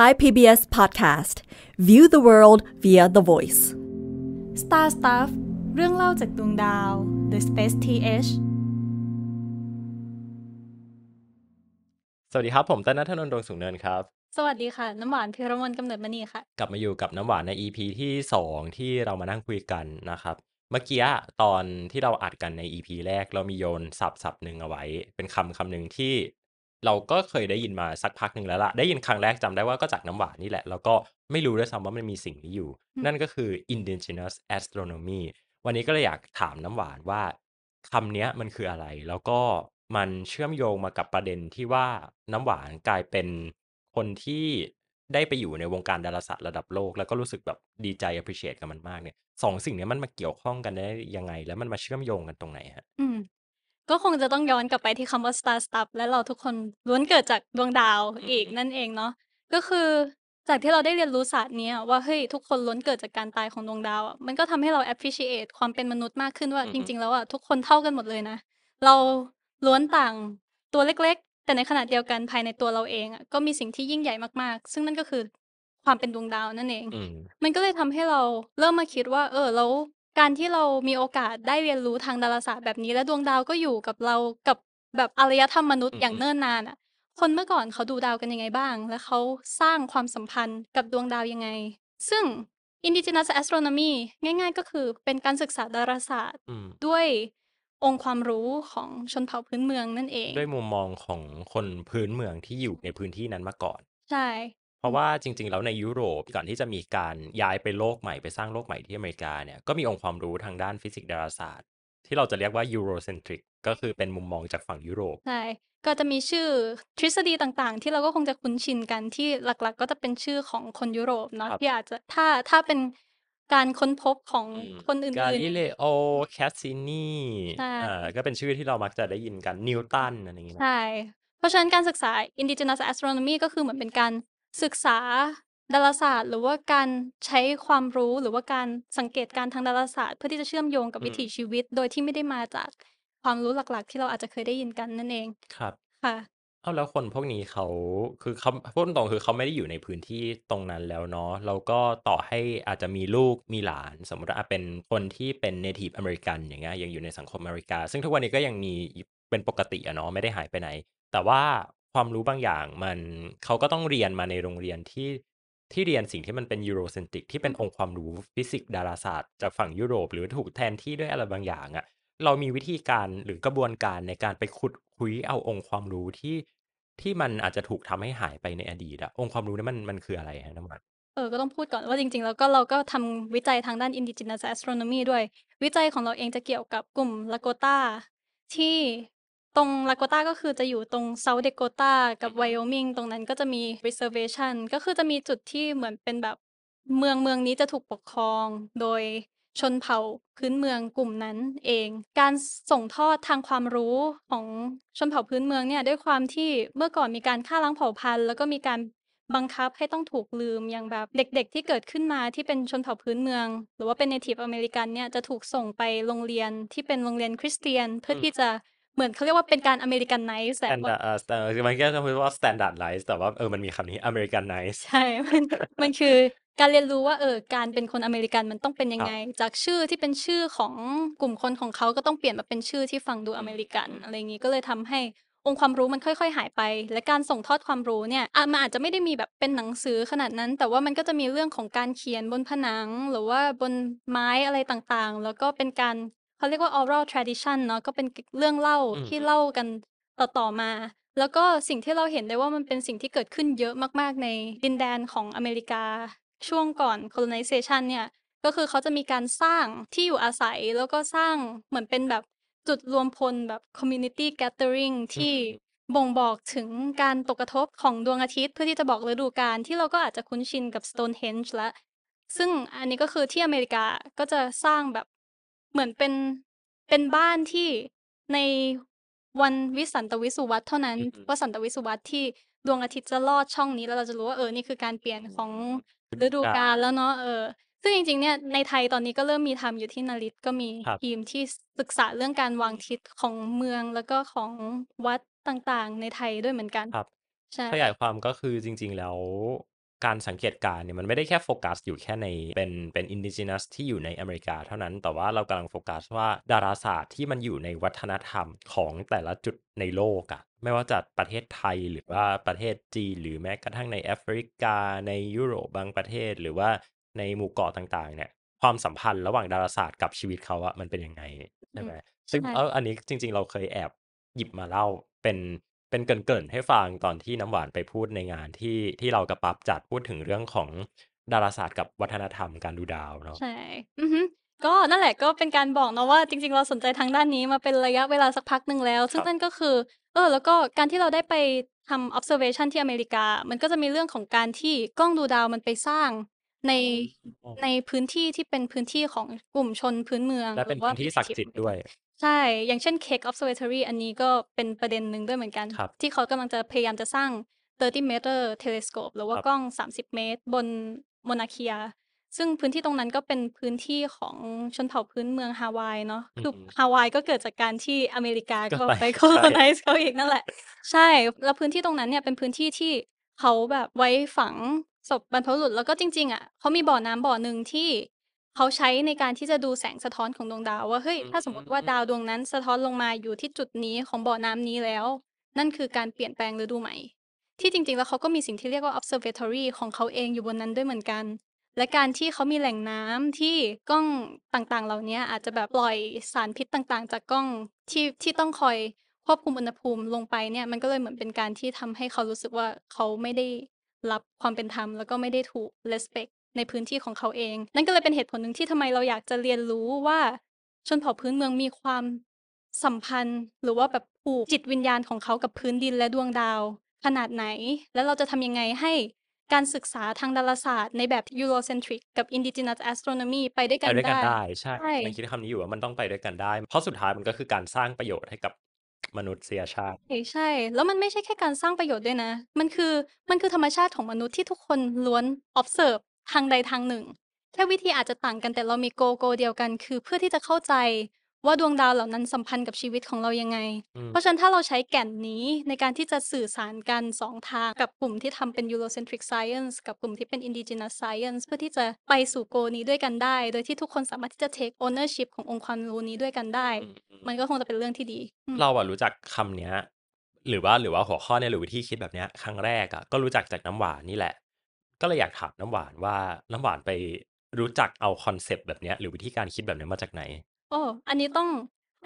Thai PBS Podcast View the world via the voice Star Stuff เรื่องเล่าจากดวงดาว The Space TH สวัสดีครับ ผมต้นนัทนนท์ดวงสูงเนินครับ สวัสดีค่ะ น้ำหวาน พิรมนกำเนิดมณีค่ะ กลับมาอยู่กับน้ำ หวาน ใน EP ที่ 2 ที่เรามานั่ง คุย กัน นะครับ เมื่อกี้ ตอนที่เรา อัด กันใน EP แรก เรามี โยน สับสับหนึ่งเอาไว้ เป็นคำคำหนึ่งที่เราก็เคยได้ยินมาสักพักหนึ่งแล้วละ่ะได้ยินครั้งแรกจำได้ว่าก็จากน้ำหวานนี่แหละ แล้วก็ไม่รู้ด้วยซ้ำว่ามันมีสิ่งนี้อยู่ นั่นก็คือ indigenous astronomy วันนี้ก็เลยอยากถามน้ำหวานว่าคำนี้มันคืออะไร แล้วก็มันเชื่อมโยงมากับประเด็นที่ว่าน้ำหวานกลายเป็นคนที่ได้ไปอยู่ในวงการดาราศาสตร์ระดับโลก แล้วก็รู้สึกแบบดีใจ appreciate กับมันมากเนี่ยสองสิ่งนี้มันมาเกี่ยวข้องกันได้ยังไง แล้วมันมาเชื่อมโยงกันตรงไหนฮะ อืมก็คงจะต้องย้อนกลับไปที่คำว่า star stuff และเราทุกคนล้วนเกิดจากดวงดาวอีกนั่นเองเนาะก็คือจากที่เราได้เรียนรู้ศาสตร์นี้ว่าเฮ้ยทุกคนล้วนเกิดจากการตายของดวงดาวมันก็ทำให้เรา appreciate ความเป็นมนุษย์มากขึ้นว่าจริง ๆ แล้วอ่ะทุกคนเท่ากันหมดเลยนะ เราล้วนต่างตัวเล็ก ๆ แต่ในขณะเดียวกันภายในตัวเราเองอ่ะก็มีสิ่งที่ยิ่งใหญ่มากๆซึ่งนั่นก็คือความเป็นดวงดาวนั่นเอง มันก็เลยทำให้เราเริ่มมาคิดว่าเออแล้วการที่เรามีโอกาสได้เรียนรู้ทางดาราศาสตร์แบบนี้และดวงดาวก็อยู่กับเรากับแบบอารยธรรมมนุษย์อย่างเนิ่นนานอ่ะ คนเมื่อก่อนเขาดูดาวกันยังไงบ้าง และเขาสร้างความสัมพันธ์กับดวงดาวยังไง ซึ่ง indigenous astronomy ง่ายๆ ก็คือเป็นการศึกษาดาราศาสตร์ด้วยองค์ความรู้ของชนเผ่าพื้นเมืองนั่นเอง ด้วยมุมมองของคนพื้นเมืองที่อยู่ในพื้นที่นั้นมาก่อนใช่ราะว่าจริงๆแล้วในยุโรปก่อนที่จะมีการย้ายไปโลกใหม่ไปสร้างโลกใหม่ที่อเมริกาเนี่ยก็มีองค์ความรู้ทางด้านฟิสิกส์ดาราศาสตร์ ที่เราจะเรียกว่ายูโรเซนทริกก็คือเป็นมุมมองจากฝั่งยุโรปใช่ก็จะมีชื่อทฤษฎีต่างๆ ที่เราก็คงจะคุ้นชินกันที่หลักๆ ก็จะเป็นชื่อของคนยุโรปเนาะที่อาจจะถ้าถ้าเป็นการค้นพบของคนอื่นๆกาลิเลโอแคสซินีอ่าก็เป็นชื่อที่เรามักจะได้ยินกันนิวตันอะไรอย่างเงี้ยใช่เพราะฉะนั้นการศึกษา indigenous astronomy ก็คือเหมือนเป็นการศึกษา ดาราศาสตร์ หรือว่าการใช้ความรู้หรือว่าการสังเกตการทางดาราศาสตร์ เพื่อที่จะเชื่อมโยงกับวิถีชีวิต โดยที่ไม่ได้มาจากความรู้หลักๆ ที่เราอาจจะเคยได้ยินกันนั่นเองครับค่ะเอาแล้วคนพวกนี้เขาคือเขาพูดตรงคือเขาไม่ได้อยู่ในพื้นที่ตรงนั้นแล้วเนาะเราก็ต่อให้อาจจะมีลูกมีหลานสมมติว่าเป็นคนที่เป็น native อเมริกันอย่างเงี้ยยังอยู่ในสังคมอเมริกาซึ่งทุกวันนี้ก็ยังมีเป็นปกติอะเนาะไม่ได้หายไปไหนแต่ว่าความรู้บางอย่าง มันเขาก็ต้องเรียนมาในโรงเรียนที่ที่เรียนสิ่งที่มันเป็นยูโรเซนติก ที่เป็นองค์ความรู้ฟิสิกส์ดาราศาสตร์จากฝั่งยุโรป หรือถูกแทนที่ด้วยอะไรบางอย่างอะ่ะเรามีวิธีการหรือกระบวนการในการไปขุดคุยเอาองค์ความรู้ที่ที่มันอาจจะถูกทำให้หายไปในอดีตอะองค์ความรู้นั้นมันมันคืออะไรฮะน้ำมันเออก็ต้องพูดก่อนว่าจริงๆแล้วก็เราก็ทำวิจัยทางด้าน indigenous astronomy ด้วย วิจัยของเราเองจะเกี่ยวกับกลุ่มลาโกตาที่ตรงลาโกตาก็คือจะอยู่ตรงเซาท์เดโกตากับไวโอมิง ตรงนั้นก็จะมี reservation ก็คือจะมีจุดที่เหมือนเป็นแบบเมืองเมืองนี้จะถูกปกครอง โดย ชนเผ่าพื้นเมืองกลุ่มนั้นเอง การส่งทอดทางความรู้ของชนเผ่าพื้นเมืองเนี่ย ด้วยความที่เมื่อก่อนมีการฆ่าล้างเผ่าพันธุ์ แล้วก็มีการบังคับให้ต้องถูกลืม อย่างแบบ เด็กๆ ที่เกิดขึ้นมาที่เป็นชนเผ่าพื้นเมือง หรือว่าเป็นเนทีฟอเมริกันเนี่ย จะถูกส่งไปโรงเรียนที่เป็นโรงเรียนคริสเตียน เพื่อที่จะเหมือนเขาเรียกว่าเป็นการอเมริกันไนส์แต่ standard มันก็จะพูดว่า s t a n d a r d i z ์แต่ว่าเออมันมีคำนี้อเมริกันไนส์ใช่ มัน มันคือ การเรียนรู้ว่าเออ การเป็นคนอเมริกันมันต้องเป็นยังไง จากชื่อที่เป็นชื่อของกลุ่มคนของเขาก็ต้องเปลี่ยนมาเป็นชื่อที่ฟังดูอเมริกัน อะไรอย่างนี้ ก็เลยทำให้องค์ความรู้มันค่อย ๆ หายไป และการส่งทอดความรู้เนี่ยมันอาจจะไม่ได้มีแบบเป็นหนังสือขนาดนั้น แต่ว่ามันก็จะมีเรื่องของการเขียนบนผนัง หรือว่าบนไม้อะไรต่างๆ แล้วก็เป็นการเขาเรียกว่า oral tradition เนาะ ก็เป็นเรื่องเล่าที่เล่ากันต่อ ๆ มา แล้วก็สิ่งที่เราเห็นได้ว่ามันเป็นสิ่งที่เกิดขึ้นเยอะมาก ๆ ในดินแดนของอเมริกา ช่วงก่อน colonization เนี่ย ก็คือเขาจะมีการสร้างที่อยู่อาศัยแล้วก็สร้างเหมือนเป็นแบบจุดรวมพลแบบ community gathering ที่บ่งบอกถึงการตกกระทบของดวงอาทิตย์ เพื่อที่จะบอกฤดูกาล ที่เราก็อาจจะคุ้นชินกับ Stonehenge ละ ซึ่งอันนี้ก็คือที่อเมริกาก็จะสร้างแบบเหมือนเป็นเป็นบ้านที่ในวันวิสันตวิสุวัตเท่านั้นว่าสันตวิสุวัตที่ดวงอาทิตย์จะลอดช่องนี้ แล้วเราจะรู้ว่าเออนี่คือการเปลี่ยนของฤดูกาลแล้วเนาะเออ ซึ่งจริงๆ เนี่ยในไทยตอนนี้ก็เริ่มมีทำอยู่ที่นาริตก็มีทีมที่ศึกษาเรื่องการวางทิศของเมืองแล้วก็ของวัดต่าง ๆ ในไทยด้วยเหมือนกัน ครับขยายความก็คือจริง ๆ แล้วการสังเกตการเนี่ยมันไม่ได้แค่โฟกัสอยู่แค่ในเป็นเป็นอินดิจินัสที่อยู่ในอเมริกาเท่านั้นแต่ว่าเรากำลังโฟกัสว่าดาราศาสตร์ที่มันอยู่ในวัฒนธรรมของแต่ละจุดในโลกอะไม่ว่าจะประเทศไทย หรือว่าประเทศจีนหรือแม้กระทั่งในแอฟริกา ในยุโรปบางประเทศหรือว่าในหมู่เกาะต่าง ๆ เนี่ยความสัมพันธ์ระหว่างดาราศาสตร์กับชีวิตเขาอะมันเป็นยังไงใช่ไหมซึ่งเอออันนี้จริง ๆ เราเคยแอบหยิบมาเล่าเป็นเป็นเกินๆให้ฟังตอนที่น้ำหวานไปพูดในงานที่ที่เรากับปั๊บจัดพูดถึงเรื่องของ ดาราศาสตร์กับวัฒนธรรมการดูดาวเนาะใช่ก็นั่นแหละก็เป็นการบอกเนาะว่าจริงๆเราสนใจทางด้านนี้มาเป็นระยะเวลาสักพักหนึ่งแล้ว ซึ่งนั่นก็คือ เออแล้วก็การที่เราได้ไปทำ observation ที่อเมริกา มันก็จะมีเรื่องของการที่กล้องดูดาวมันไปสร้างในในพื้นที่ที่เป็นพื้นที่ของกลุ่มชนพื้นเมือง และเป็นพื้นที่ศักดิ์สิทธิ์ด้วยใช่ อย่างเช่น Cake Observatory อันนี้ก็เป็นประเด็นหนึ่งด้วยเหมือนกันที่เขากำลังจะพยายามจะสร้าง30 meter telescope หรือว่ากล้อง 30 เมตร บนโมนาเคียซึ่งพื้นที่ตรงนั้นก็เป็นพื้นที่ของชนเผ่าพื้นเมืองฮาวายเนาะคือฮาวายก็เกิดจากการที่อเมริกาก็ไปโค colonize เขาอีกนั่นแหละ ใช่ แล้วพื้นที่ตรงนั้นเนี่ยเป็นพื้นที่ที่เขาแบบไว้ฝังศพบรรพบุรุษ แล้วก็จริงๆอ่ะเขามีบ่อน้ำบ่อหนึ่งที่เขาใช้ในการที่จะดูแสงสะท้อนของดวงดาว ว่าเฮ้ยถ้าสมมติว่าดาวดวงนั้นสะท้อนลงมาอยู่ที่จุดนี้ของบ่อน้ำนี้แล้วนั่นคือการเปลี่ยนแปลงฤดูใหม่ ที่จริงๆแล้วเขาก็มีสิ่งที่เรียกว่า observatory ของเขาเองอยู่บนนั้นด้วยเหมือนกัน และการที่เขามีแหล่งน้ำที่กล้องต่างๆเหล่านี้อาจจะแบบปล่อยสารพิษต่างๆ จากกล้องที่ที่ต้องคอยควบคุมอุณหภูมิลงไปเนี่ยมันก็เลยเหมือนเป็นการที่ทำให้เขารู้สึกว่าเขาไม่ได้รับความเป็นธรรม แล้วก็ไม่ได้ถูก respect ในพื้นที่ของเขาเอง นั่นก็เลยเป็นเหตุผลหนึ่งที่ทำไมเราอยากจะเรียนรู้ว่า ชนเผ่าพื้นเมืองมีความสัมพันธ์หรือว่าแบบผูกจิตวิญญาณของเขากับพื้นดินและดวงดาว ขนาดไหน แล้วเราจะทำยังไงให้การศึกษาทางดาราศาสตร์ในแบบยูโรเซนทริกกับอินดิจินัสแอสโทรโนมีไปได้วยกันได้ไปด้วยกันได้ ใช่ใชมันคิดคำนี้อยู่ว่ามันต้องไปด้วยกันได้เพราะสุดท้ายมันก็คือการสร้างประโยชน์ให้กับมนุษยชาติใช่ แล้วมันไม่ใช่แค่การสร้างประโยชน์ด้วยนะ มันคือมันคือธรรมชาติของมนุษย์ที่ทุกคนล้วน observe ทางใดทางหนึ่ง แค่วิธีอาจจะต่างกันแต่เรามีโกโกเดียวกัน คือเพื่อที่จะเข้าใจว่าดวงดาวเหล่านั้นสัมพันธ์กับชีวิตของเรายังไง เพราะฉะนั้นถ้าเราใช้แก่นนี้ในการที่จะสื่อสารกันสองทางกับกลุ่มที่ทำเป็น Eurocentric Science กับกลุ่มที่เป็น Indigenous Science เพื่อที่จะไปสู่โกนี้ด้วยกันได้ โดยที่ทุกคนสามารถที่จะ take ownership ขององค์ความรู้นี้ด้วยกันได้ มันก็คงจะเป็นเรื่องที่ดี เราอะรู้จักคำเนี้ยหรือว่าหรือว่าหัวข้อเนี่ยหรือวิธีคิดแบบเนี้ยครั้งแรกอะก็รู้จักจากน้ำหวานนี่แหละก็เลยอยากถามน้ำหวานว่าน้ำหวานไปรู้จักเอาคอนเซปต์แบบนี้หรือวิธีการคิดแบบนี้มาจากไหนโอ้อันนี้ต้อง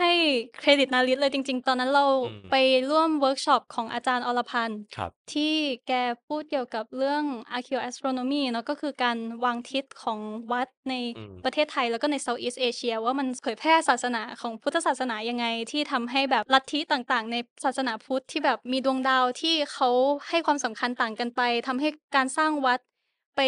ให้เครดิตนาริสเลยจริงๆ ตอนนั้นเราไปร่วมเวิร์กช็อปของอาจารย์อรพันธ์ที่แกพูดเกี่ยวกับเรื่อง archaeoastronomy เนาะก็คือการวางทิศของวัดในประเทศไทย แล้วก็ในเซาท์อีสเอเชียว่ามันเผยแพร่ศาสนาของพุทธศาสนายังไง ที่ทำให้แบบลัทธิต่างๆ ในศาสนาพุทธที่แบบมีดวงดาวที่เขาให้ความสำคัญต่างกันไปทำให้การสร้างวัดไป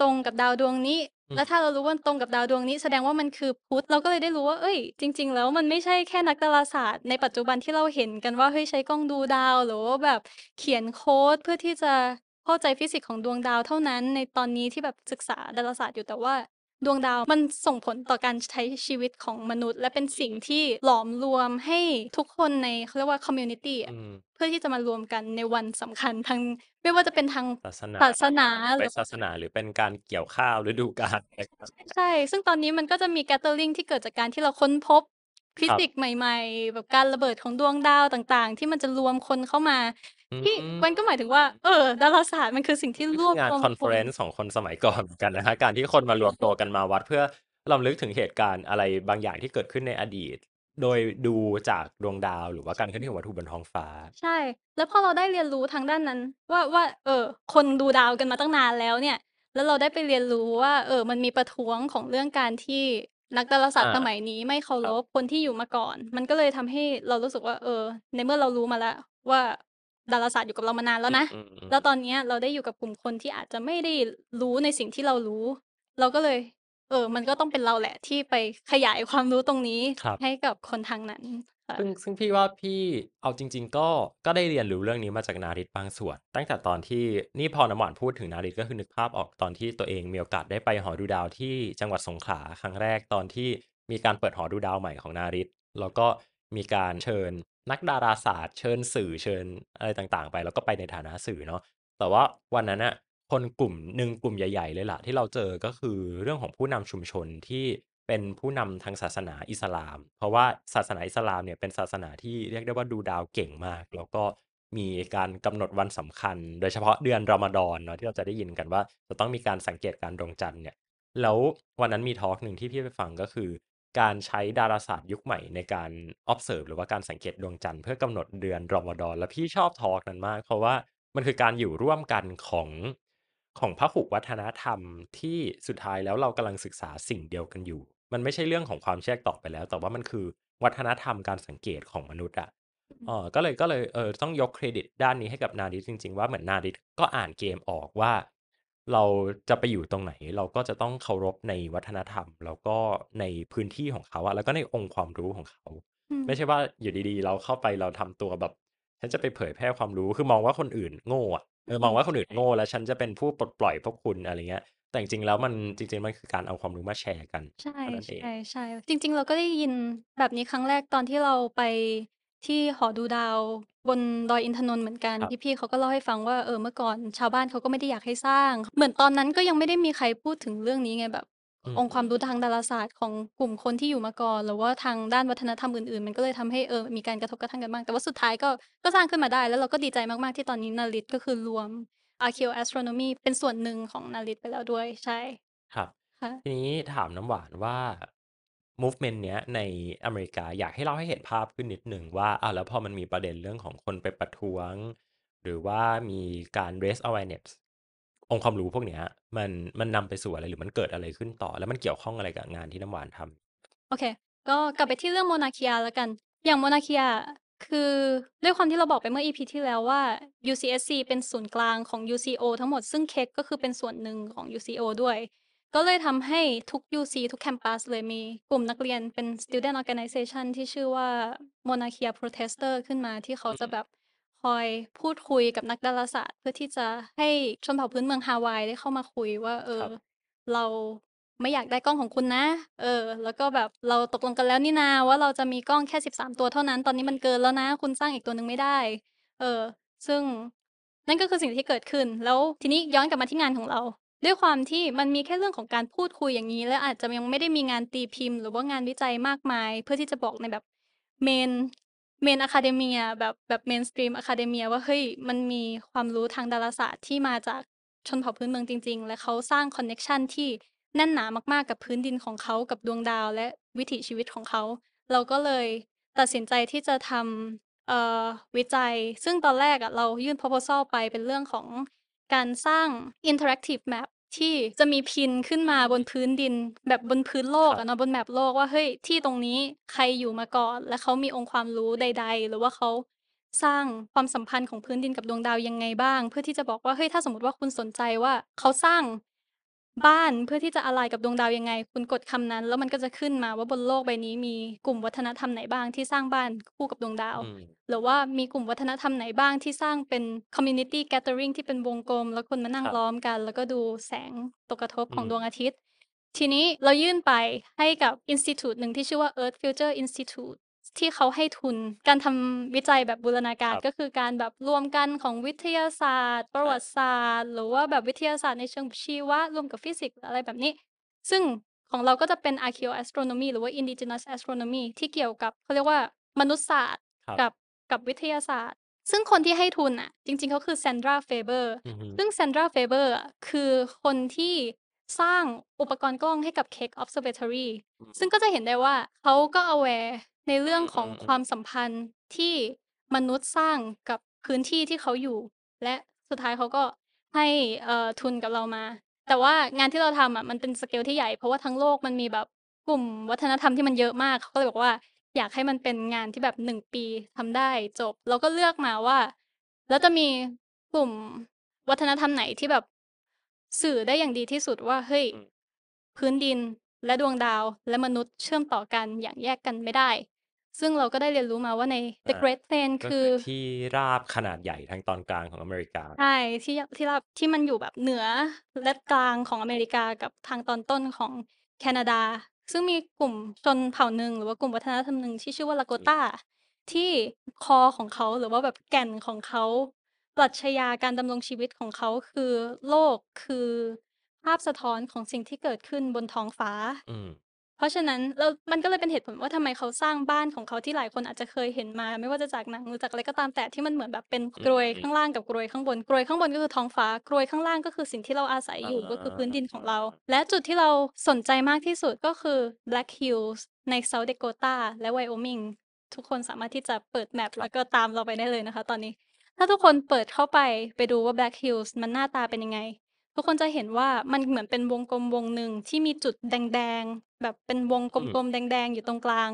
ตรงกับดาวดวงนี้แล้วถ้าเรารู้ว่าตรงกับดาวดวงนี้แสดงว่ามันคือพุธ เราก็เลยได้รู้ว่าเอ้ย จริง ๆ แล้วมันไม่ใช่แค่นักดาราศาสตร์ ในปัจจุบันที่เราเห็นกันว่าเฮ้ยใช้กล้องดูดาวหรือว่าแบบเขียนโค้ดเพื่อที่จะเข้าใจฟิสิกส์ของดวงดาวเท่านั้น ในตอนนี้ที่แบบศึกษาดาราศาสตร์อยู่แต่ว่าดวงดาวมันส่งผลต่อการใช้ชีวิตของมนุษย์ และเป็นสิ่งที่หลอมรวมให้ทุกคนในเขาเรียกว่าคอมมูนิตี้เพื่อที่จะมารวมกันในวันสำคัญทางไม่ว่าจะเป็นทางศาสนาศาสนาหรือศาสนาหรือเป็นการเกี่ยวข้าวฤดูกาลรใช่ซึ่งตอนนี้มันก็จะมีแกตเตอริงที่เกิดจากการที่เราค้นพบฟิสิกส์ใหม่ๆแบบการระเบิดของดวงดาวต่างๆ ที่มันจะรวมคนเข้ามาที่มันก็หมายถึงว่า เออ ดาราศาสตร์ มันคือสิ่งที่รวบงานคอนเฟอเรนซ์ของคนสมัยก่อนเหมือนกันนะฮะการที่คนมารวมตัวกันมาวัดเพื่อลำลึกถึงเหตุการณ์อะไรบางอย่างที่เกิดขึ้นในอดีต โดยดูจากดวงดาวหรือว่าการเคลื่อนที่ของวัตถุบนท้องฟ้า ใช่ แล้วพอเราได้เรียนรู้ทางด้านนั้น ว่าว่า เออ คนดูดาวกันมาตั้งนานแล้วเนี่ย แล้วเราได้ไปเรียนรู้ว่า เออมันมีประท้วงของเรื่องการที่นักดาราศาสตร์สมัยนี้ไม่เคารพคนที่อยู่มาก่อน มันก็เลยทำให้เรารู้สึกว่าเออในเมื่อเรารู้มาแล้ว ว่าดาราศาสตร์อยู่กับเรามานานแล้วนะ แล้วตอนนี้เราได้อยู่กับกลุ่มคนที่อาจจะไม่ได้รู้ในสิ่งที่เรารู้ เราก็เลย เออ มันก็ต้องเป็นเราแหละที่ไปขยายความรู้ตรงนี้ให้กับคนทางนั้น ซึ่งซึ่งพี่ว่าพี่เอาจริง ๆ ก็ก็ได้เรียนรู้เรื่องนี้มาจากนาริตบางส่วน ตั้งแต่ตอนที่นี่พอน้ำหวานพูดถึงนาริตก็คือนึกภาพออกตอนที่ตัวเองมีโอกาสได้ไปหอดูดาวที่จังหวัดสงขลาครั้งแรกตอนที่มีการเปิดหอดูดาวใหม่ของนาริตแล้วก็มีการเชิญนักดาราศาสตร์เชิญสื่อเชิญอะไรต่างๆ ไป แล้วก็ไปในฐานะสื่อเนาะแต่ว่าวันนั้นอะคนกลุ่มหนึ่งกลุ่มใหญ่ ๆเลยละ่ะ ที่เราเจอก็คือเรื่องของผู้นำชุมชนที่เป็นผู้นำทางศาสนาอิสลาม เพราะว่าศาสนาอิสลามเนี่ยเป็นศาสนาที่เรียกได้ว่าดูดาวเก่งมาก แล้วก็มีการกำหนดวันสำคัญ โดยเฉพาะเดือนรอมฎอนเนาะที่เราจะได้ยินกันว่า จะต้องมีการสังเกตการดวงจันทร์เนี่ย แล้ววันนั้นมีทอล์กหนึ่งที่พี่ไปฟังก็คือการใช้ดาราศาสตร์ยุคใหม่ในการ observe หรือว่าการสังเกตดวงจันทร์เพื่อกำหนดเดือนรอมฎอนและพี่ชอบทอล์กนั้นมากเพราะว่ามันคือการอยู่ร่วมกันของของพหุวัฒนธรรมที่สุดท้ายแล้วเรากำลังศึกษาสิ่งเดียวกันอยู่ มันไม่ใช่เรื่องของความเชื่อต่อไปแล้ว แต่ว่ามันคือวัฒนธรรมการสังเกตของมนุษย์อ่ะอ๋อก็เลยก็เลยเออต้องยกเครดิตด้านนี้ให้กับนาดิสจริง ๆว่าเหมือนนาดิสก็อ่านเกมออกว่าเราจะไปอยู่ตรงไหน เราก็จะต้องเคารพในวัฒนธรรมแล้วก็ในพื้นที่ของเขาอะแล้วก็ในองค์ความรู้ของเขา ไม่ใช่ว่า อยู่ดี ๆ เราเข้าไปเราทำตัวแบบฉันจะไปเผยแพร่ความรู้ คือมองว่าคนอื่นโง่อะเออมองว่าคนอื่นโง่ แล้วฉันจะเป็นผู้ปลดปล่อยพวกคุณอะไรเงี้ย แต่จริงๆแล้วมันจริงๆมันคือการเอาความรู้มาแชร์กันใช่ใช่ใช่จริง ๆ เราก็ได้ยินแบบนี้ครั้งแรกตอนที่เราไปที่หอดูดาวบนดอยอินทนนท์เหมือนกันพี่ๆเขาก็เล่าให้ฟังว่า เออเมื่อก่อนชาวบ้านเขาก็ไม่ได้อยากให้สร้าง เหมือนตอนนั้นก็ยังไม่ได้มีใครพูดถึงเรื่องนี้ไงแบบ องค์ความรู้ทางดาราศาสตร์ของกลุ่มคนที่อยู่มาก่อนหรือว่าทางด้านวัฒนธรรมอื่นๆ มันก็เลยทำให้เออมีการกระทบกระทั่งกันบ้างแต่ว่าสุดท้ายก็ก็สร้างขึ้นมาได้ แล้วเราก็ดีใจมากๆที่ตอนนี้นาริตก็คือรวม Archaeo Astronomy เป็นส่วนหนึ่งของนาริตไปแล้วด้วยใช่ ครับค่ะทีนี้ถามน้ำหวานว่า movement เนี้ยในอเมริกาอยากให้เล่าให้เห็นภาพขึ้นนิดหนึ่งว่าอ่าแล้วพอมันมีประเด็นเรื่องของคนไปประท้วง หรือว่ามีการ raise awareness องค์ความรู้พวกเนี้ย มันมันนำไปสู่อะไรหรือมันเกิดอะไรขึ้นต่อ แล้วมันเกี่ยวข้องอะไรกับงานที่น้ำหวานทำโอเค ก็กลับไปที่เรื่องโมนาคียแล้วกัน อย่างโมนาคียคือด้วยความที่เราบอกไปเมื่อ EP ที่แล้วว่า UCSC เป็นศูนย์กลางของ UCO ทั้งหมดซึ่งเค้กก็คือเป็นส่วนหนึ่งของ UCO ด้วยก็เลยทำให้ทุก UC ทุกแคมปัสเลยมีกลุ่มนักเรียนเป็น student organization ที่ชื่อว่า Monarchia Protester ขึ้นมาที่เขาจะแบบคอยพูดคุยกับนักดาราศาสตร์ เพื่อที่จะให้ชนเผ่าพื้นเมืองฮาวายได้เข้ามาคุยว่า เออ เราไม่อยากได้กล้องของคุณนะ เออ แล้วก็แบบเราตกลงกันแล้วนี่นาว่าเราจะมีกล้องแค่สิบสามตัวเท่านั้น ตอนนี้มันเกินแล้วนะ คุณสร้างอีกตัวหนึ่งไม่ได้ เออ ซึ่งนั่นก็คือสิ่งที่เกิดขึ้นแล้วทีนี้ย้อนกลับมาที่งานของเราด้วยความที่มันมีแค่เรื่องของการพูดคุยอย่างนี้ แล้วอาจจะยังไม่ได้มีงานตีพิมพ์ หรือว่างานวิจัยมากมาย เพื่อที่จะบอกในแบบเมนเมนอะคาเดมีอแบบแบบเมนสตรีมอะคาเดมีว่าเฮ้ยมันมีความรู้ทางดาราศาสตร์ที่มาจากชนเผ่าพื้นเมืองจริง ๆ และเขาสร้างคอนเน็ชันที่แน่นหนามากๆ กับพื้นดินของเขากับดวงดาว และวิถีชีวิตของเขาเราก็เลยตัดสินใจที่จะทำวิจัยซึ่งตอนแรกอะเรายื่นพ r o p o s a ไปเป็นเรื่องของการสร้าง interactive map ที่จะมีพินขึ้นมาบนพื้นดิน แบบบนพื้นโลกอะเนาะบนแมปโลกว่าเฮ้ยที่ตรงนี้ใครอยู่มาก่อน และเขามีองค์ความรู้ใดๆ หรือว่าเขาสร้างความสัมพันธ์ของพื้นดินกับดวงดาวยังไงบ้าง เพื่อที่จะบอกว่าเฮ้ยถ้าสมมติว่าคุณสนใจว่าเขาสร้างบ้านเพื่อที่จะอะไรกับดวงดาวยังไง คุณกดคำนั้น แล้วมันก็จะขึ้นมาว่าบนโลกใบนี้มีกลุ่มวัฒนธรรมไหนบ้างที่สร้างบ้านคู่กับดวงดาวหรือว่ามีกลุ่มวัฒนธรรมไหนบ้าง ที่สร้างเป็นค c มิ m นิตี้แก t h e r ริงที่เป็นวงกลม แล้วคนมานั่งล้อมกัน แล้วก็ดูแสงตกกระทบของดวงอาทิตย์ ทีนี้เรายื่นไปให้กับอินสติทูตหนึ่งที่ชื่อว่า Earth Future Institute ที่เขาให้ทุนการทำวิจัยแบบบูรณาการ ก็คือการแบบรวมกันของวิทยาศาสตร์ ประวัติศาสตร์ หรือว่าแบบวิทยาศาสตร์ในเชิงชีวะ รวมกับฟิสิกส์อะไรแบบนี้ ซึ่งของเราก็จะเป็น archaeoastronomy หรือว่า indigenous astronomy ที่เกี่ยวกับ เขาเรียกว่ามนุษยศาสตร์กับกับวิทยาศาสตร์ ซึ่งคนที่ให้ทุนอ่ะ จริงๆเขาคือแซนดราเฟเบอร์ซึ่งแซนดราเฟเบอร์คือคนที่สร้างอุปกรณ์กล้องให้กับ Cake Observatory ซึ่งก็จะเห็นได้ว่าเขาก็ aware ในเรื่องของความสัมพันธ์ที่มนุษย์สร้างกับพื้นที่ที่เขาอยู่ และสุดท้ายเขาก็ให้ทุนกับเรามา แต่ว่างานที่เราทำอ่ะมันเป็นสเกลที่ใหญ่เพราะว่าทั้งโลกมันมีแบบกลุ่มวัฒนธรรมที่มันเยอะมากเขาก็เลยบอกว่าอยากให้มันเป็นงานที่แบบหนึ่งปีทำได้จบ เราก็เลือกมาว่า แล้วจะมีกลุ่มวัฒนธรรมไหนที่แบบสื่อได้อย่างดีที่สุดว่า เฮ้ย พื้นดินและดวงดาว และมนุษย์เชื่อมต่อกันอย่างแยกกันไม่ได้ ซึ่งเราก็ได้เรียนรู้มาว่าใน The Great Plain คือ ที่ราบขนาดใหญ่ทางตอนกลางของอเมริกา ใช่ที่ที่ราบที่มันอยู่แบบเหนือและกลางของอเมริกากับทางตอนต้นของแคนาดา ซึ่งมีกลุ่มชนเผ่าหนึ่ง หรือว่า กลุ่มวัฒนธรรมหนึ่งที่ชื่อว่าลาโกตาที่คอของเขาหรือว่าแบบแก่นของเขาปรัชญาการดำรงชีวิตของเขาคือโลกคือ ภาพสะท้อนของสิ่งที่เกิดขึ้นบนท้องฟ้า เพราะฉะนั้นแล้วมันก็เลยเป็นเหตุผลว่าทำไมเขาสร้างบ้านของเขาที่หลายคนอาจจะเคยเห็นมา ไม่ว่าจะจากหนังหรือจากอะไรก็ตามแต่ที่มันเหมือนแบบเป็นกรวยข้างล่างกับกรวยข้างบนกรวยข้างบนก็คือท้องฟ้ากรวยข้างล่างก็คือสิ่งที่เราอาศัยอยู่ก็คือพื้นดินของเรา และจุดที่เราสนใจมากที่สุดก็คือ Black Hills ใน South Dakota และ Wyoming ทุกคนสามารถที่จะเปิดแมปแล้วก็ตามเราไปได้เลยนะคะ ตอนนี้ถ้าทุกคนเปิดเข้าไปไปดูว่า Black Hills มันหน้าตาเป็นยังไง ทุกคนจะเห็นว่ามันเหมือนเป็นวงกลมวงหนึ่งที่มีจุดแดงๆ แบบเป็นวงกลมๆ แดงๆ อยู่ตรงกลาง